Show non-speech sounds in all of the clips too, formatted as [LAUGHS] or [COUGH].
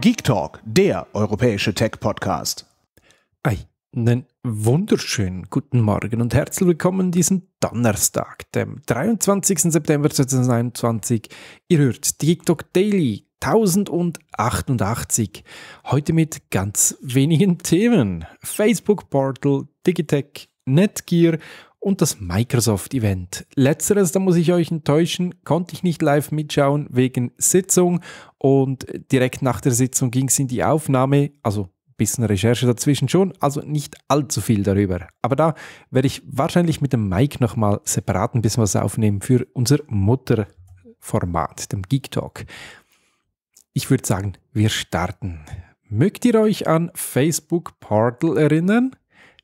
Geek Talk, der europäische Tech-Podcast. Einen wunderschönen guten Morgen und herzlich willkommen diesen Donnerstag, dem 23. September 2021. Ihr hört die Geek Talk Daily 1088. Heute mit ganz wenigen Themen. Facebook Portal, Digitech, Netgear und das Microsoft-Event. Letzteres, da muss ich euch enttäuschen, konnte ich nicht live mitschauen wegen Sitzung und direkt nach der Sitzung ging es in die Aufnahme, also ein bisschen Recherche dazwischen schon, also nicht allzu viel darüber. Aber da werde ich wahrscheinlich mit dem Mike nochmal separat ein bisschen was aufnehmen für unser Mutterformat, dem Geek Talk. Ich würde sagen, wir starten. Mögt ihr euch an Facebook Portal erinnern?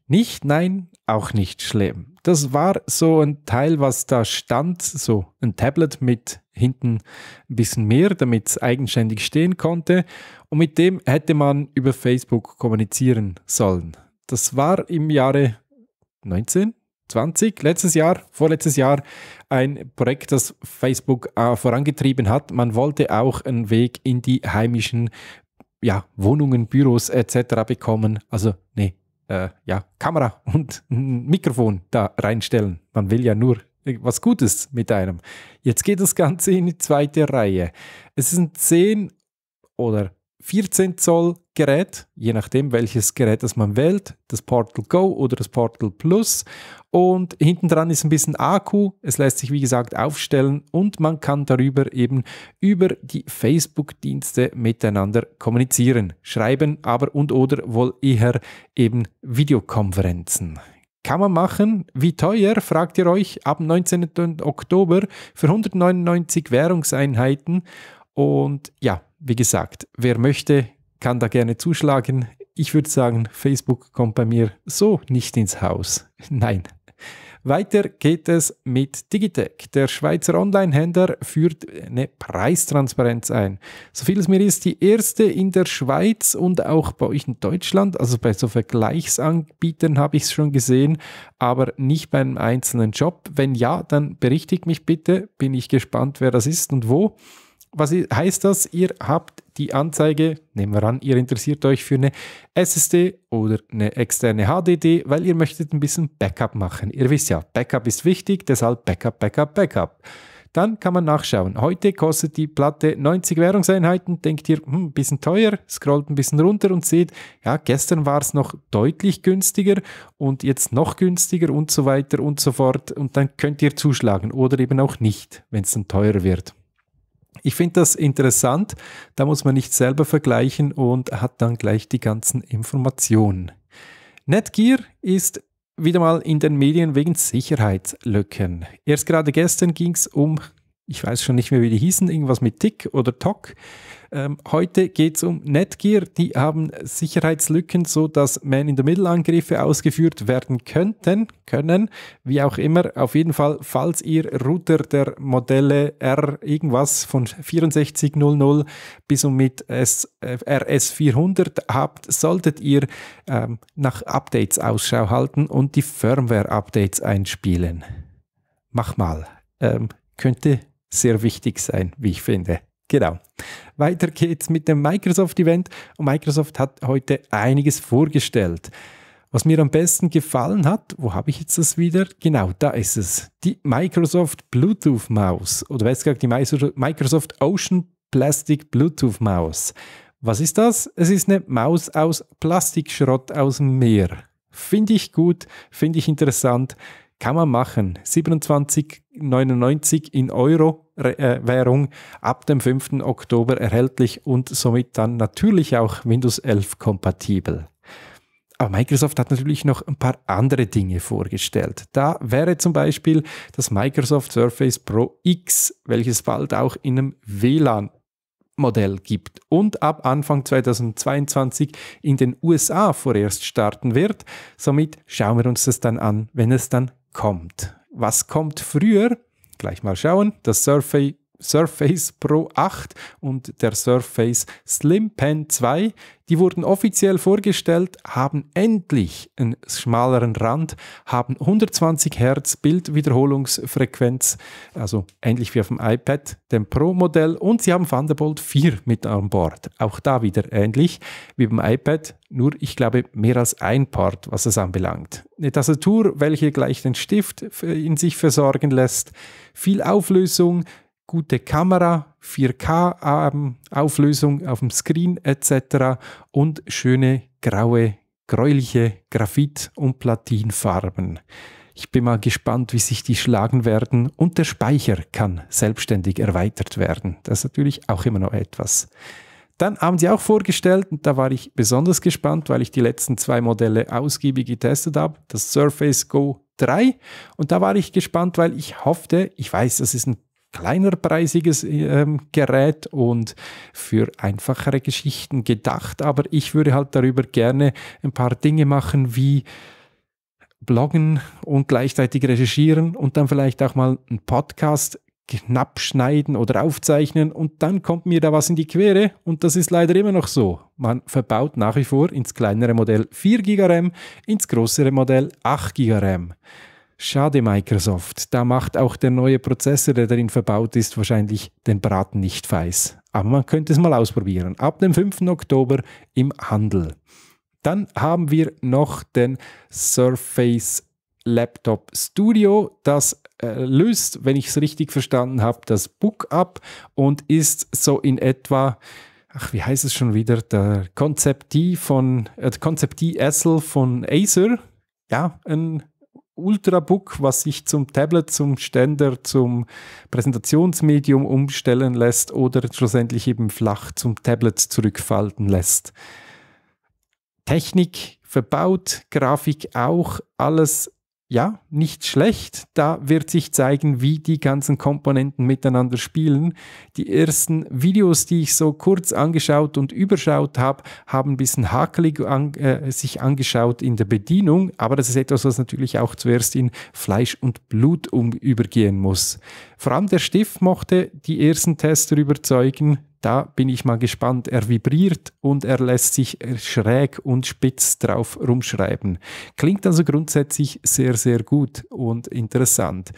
Nicht, nein, auch nicht schlimm das war so ein Teil, was da stand, so ein Tablet mit hinten ein bisschen mehr, damit es eigenständig stehen konnte. Und mit dem hätte man über Facebook kommunizieren sollen. Das war im Jahre 19, 20, letztes Jahr, vorletztes Jahr, ein Projekt, das Facebook äh, vorangetrieben hat. Man wollte auch einen Weg in die heimischen ja, Wohnungen, Büros etc. bekommen. Also, nee, äh, ja, Kamera und ein Mikrofon da reinstellen. Man will ja nur was Gutes mit einem. Jetzt geht das Ganze in die zweite Reihe. Es sind zehn oder 14 Zoll Gerät, je nachdem welches Gerät das man wählt, das Portal Go oder das Portal Plus. Und hinten dran ist ein bisschen Akku. Es lässt sich wie gesagt aufstellen und man kann darüber eben über die Facebook-Dienste miteinander kommunizieren, schreiben, aber und oder wohl eher eben Videokonferenzen. Kann man machen. Wie teuer, fragt ihr euch, ab 19. Oktober für 199 Währungseinheiten und ja, wie gesagt, wer möchte, kann da gerne zuschlagen. Ich würde sagen, Facebook kommt bei mir so nicht ins Haus. [LAUGHS] Nein. Weiter geht es mit Digitec. Der Schweizer Online-Händler führt eine Preistransparenz ein. So viel es mir ist, die erste in der Schweiz und auch bei euch in Deutschland. Also bei so Vergleichsanbietern habe ich es schon gesehen, aber nicht bei einem einzelnen Job. Wenn ja, dann berichtigt mich bitte. Bin ich gespannt, wer das ist und wo. Was heißt das? Ihr habt die Anzeige, nehmen wir an, ihr interessiert euch für eine SSD oder eine externe HDD, weil ihr möchtet ein bisschen Backup machen. Ihr wisst ja, Backup ist wichtig, deshalb Backup, Backup, Backup dann kann man nachschauen. Heute kostet die Platte 90 Währungseinheiten, denkt ihr, hm, ein bisschen teuer, scrollt ein bisschen runter und seht, ja, gestern war es noch deutlich günstiger und jetzt noch günstiger und so weiter und so fort. Und dann könnt ihr zuschlagen oder eben auch nicht, wenn es dann teurer wird. Ich finde das interessant, da muss man nicht selber vergleichen und hat dann gleich die ganzen Informationen. Netgear ist wieder mal in den Medien wegen Sicherheitslücken. Erst gerade gestern ging es um ich weiß schon nicht mehr, wie die hießen, irgendwas mit Tick oder Toc. Ähm, heute geht es um Netgear. Die haben Sicherheitslücken, sodass Man-in-the-Middle-Angriffe ausgeführt werden könnten, können, wie auch immer. Auf jeden Fall, falls ihr Router der Modelle R irgendwas von 6400 bis und mit S, äh, RS400 habt, solltet ihr ähm, nach Updates Ausschau halten und die Firmware-Updates einspielen. Mach mal. Ähm, könnte sehr wichtig sein, wie ich finde. Genau. Weiter geht's mit dem Microsoft-Event und Microsoft hat heute einiges vorgestellt. Was mir am besten gefallen hat, wo habe ich jetzt das wieder? Genau, da ist es. Die Microsoft Bluetooth Maus oder besser gesagt die Microsoft Ocean Plastic Bluetooth Maus. Was ist das? Es ist eine Maus aus Plastikschrott aus dem Meer. Finde ich gut, finde ich interessant. Kann man machen. 27,99 in Euro-Währung äh, ab dem 5. Oktober erhältlich und somit dann natürlich auch Windows 11 kompatibel. Aber Microsoft hat natürlich noch ein paar andere Dinge vorgestellt. Da wäre zum Beispiel das Microsoft Surface Pro X, welches bald auch in einem WLAN Modell gibt und ab Anfang 2022 in den USA vorerst starten wird. Somit schauen wir uns das dann an, wenn es dann kommt. Was kommt früher? Gleich mal schauen. Das Survey Surface Pro 8 und der Surface Slim Pen 2. Die wurden offiziell vorgestellt, haben endlich einen schmaleren Rand, haben 120 Hertz Bildwiederholungsfrequenz, also ähnlich wie auf dem iPad, dem Pro-Modell und sie haben Thunderbolt 4 mit an Bord. Auch da wieder ähnlich wie beim iPad, nur ich glaube mehr als ein Part, was es anbelangt. Eine Tastatur, welche gleich den Stift in sich versorgen lässt, viel Auflösung, gute Kamera, 4K-Auflösung auf dem Screen etc. und schöne graue, gräuliche Graphit- und Platinfarben. Ich bin mal gespannt, wie sich die schlagen werden. Und der Speicher kann selbstständig erweitert werden. Das ist natürlich auch immer noch etwas. Dann haben sie auch vorgestellt, und da war ich besonders gespannt, weil ich die letzten zwei Modelle ausgiebig getestet habe, das Surface Go 3. Und da war ich gespannt, weil ich hoffte, ich weiß, das ist ein kleinerpreisiges äh, ähm, Gerät und für einfachere Geschichten gedacht. Aber ich würde halt darüber gerne ein paar Dinge machen wie bloggen und gleichzeitig recherchieren und dann vielleicht auch mal einen Podcast knapp schneiden oder aufzeichnen und dann kommt mir da was in die Quere und das ist leider immer noch so. Man verbaut nach wie vor ins kleinere Modell 4 GB RAM, ins größere Modell 8 GB RAM. Schade, Microsoft. Da macht auch der neue Prozessor, der darin verbaut ist, wahrscheinlich den Braten nicht feiß. Aber man könnte es mal ausprobieren. Ab dem 5. Oktober im Handel. Dann haben wir noch den Surface Laptop Studio. Das äh, löst, wenn ich es richtig verstanden habe, das Book ab und ist so in etwa ach, wie heißt es schon wieder, der Konzept D von, äh, Konzept D Essel von Acer. Ja, ein Ultrabook, was sich zum Tablet, zum Ständer, zum Präsentationsmedium umstellen lässt oder schlussendlich eben flach zum Tablet zurückfalten lässt. Technik verbaut, Grafik auch, alles ja, nicht schlecht. Da wird sich zeigen, wie die ganzen Komponenten miteinander spielen. Die ersten Videos, die ich so kurz angeschaut und überschaut habe, haben ein bisschen hakelig an, äh, sich angeschaut in der Bedienung. Aber das ist etwas, was natürlich auch zuerst in Fleisch und Blut um, übergehen muss. Vor allem der Stift mochte die ersten Tester überzeugen. Da bin ich mal gespannt. Er vibriert und er lässt sich schräg und spitz drauf rumschreiben. Klingt also grundsätzlich sehr, sehr gut und interessant.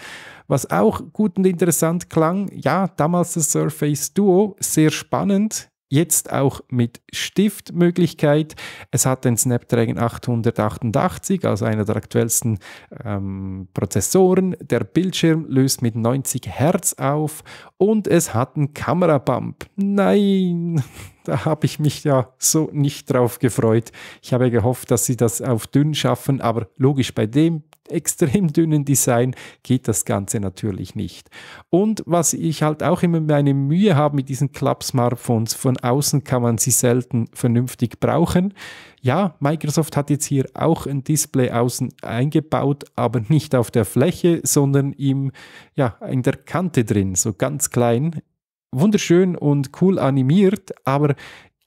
Was auch gut und interessant klang, ja, damals das Surface Duo, sehr spannend jetzt auch mit Stiftmöglichkeit. Es hat den Snapdragon 888, also einer der aktuellsten ähm, Prozessoren. Der Bildschirm löst mit 90 Hertz auf und es hat einen Kamerabump. Nein! da habe ich mich ja so nicht drauf gefreut. Ich habe gehofft, dass sie das auf dünn schaffen, aber logisch, bei dem extrem dünnen Design geht das Ganze natürlich nicht. Und was ich halt auch immer meine Mühe habe mit diesen Club-Smartphones, von außen kann man sie selten vernünftig brauchen. Ja, Microsoft hat jetzt hier auch ein Display außen eingebaut, aber nicht auf der Fläche, sondern im, ja, in der Kante drin, so ganz klein wunderschön und cool animiert, aber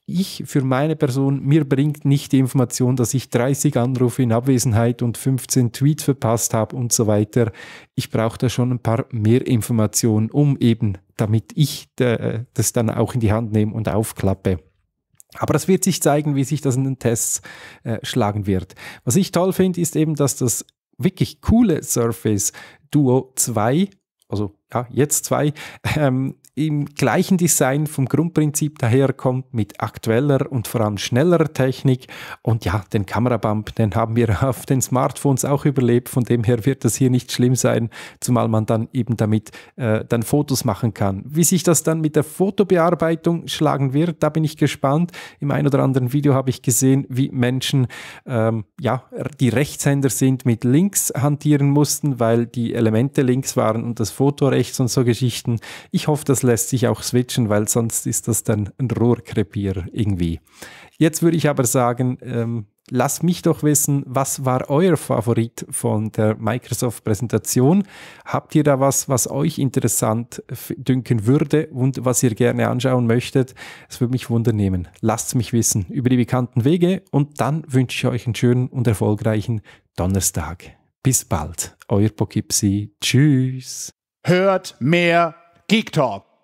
ich für meine Person, mir bringt nicht die Information, dass ich 30 Anrufe in Abwesenheit und 15 Tweets verpasst habe und so weiter. Ich brauche da schon ein paar mehr Informationen, um eben, damit ich äh, das dann auch in die Hand nehme und aufklappe. Aber es wird sich zeigen, wie sich das in den Tests äh, schlagen wird. Was ich toll finde, ist eben, dass das wirklich coole Surface Duo 2, also ja, jetzt 2, ähm, im gleichen Design vom Grundprinzip daherkommt, mit aktueller und vor allem schnellerer Technik. Und ja, den Kamerabump, den haben wir [LAUGHS] auf den Smartphones auch überlebt. Von dem her wird das hier nicht schlimm sein, zumal man dann eben damit äh, dann Fotos machen kann. Wie sich das dann mit der Fotobearbeitung schlagen wird, da bin ich gespannt. Im ein oder anderen Video habe ich gesehen, wie Menschen, ähm, ja, die Rechtshänder sind, mit links hantieren mussten, weil die Elemente links waren und das Foto rechts und so Geschichten. Ich hoffe, das lässt sich auch switchen, weil sonst ist das dann ein Rohrkrepier irgendwie. Jetzt würde ich aber sagen, ähm, lasst mich doch wissen, was war euer Favorit von der Microsoft-Präsentation? Habt ihr da was, was euch interessant dünken würde und was ihr gerne anschauen möchtet? Es würde mich wundernehmen. Lasst mich wissen über die bekannten Wege und dann wünsche ich euch einen schönen und erfolgreichen Donnerstag. Bis bald, euer Pokipsi. Tschüss. Hört mehr Geek Talk.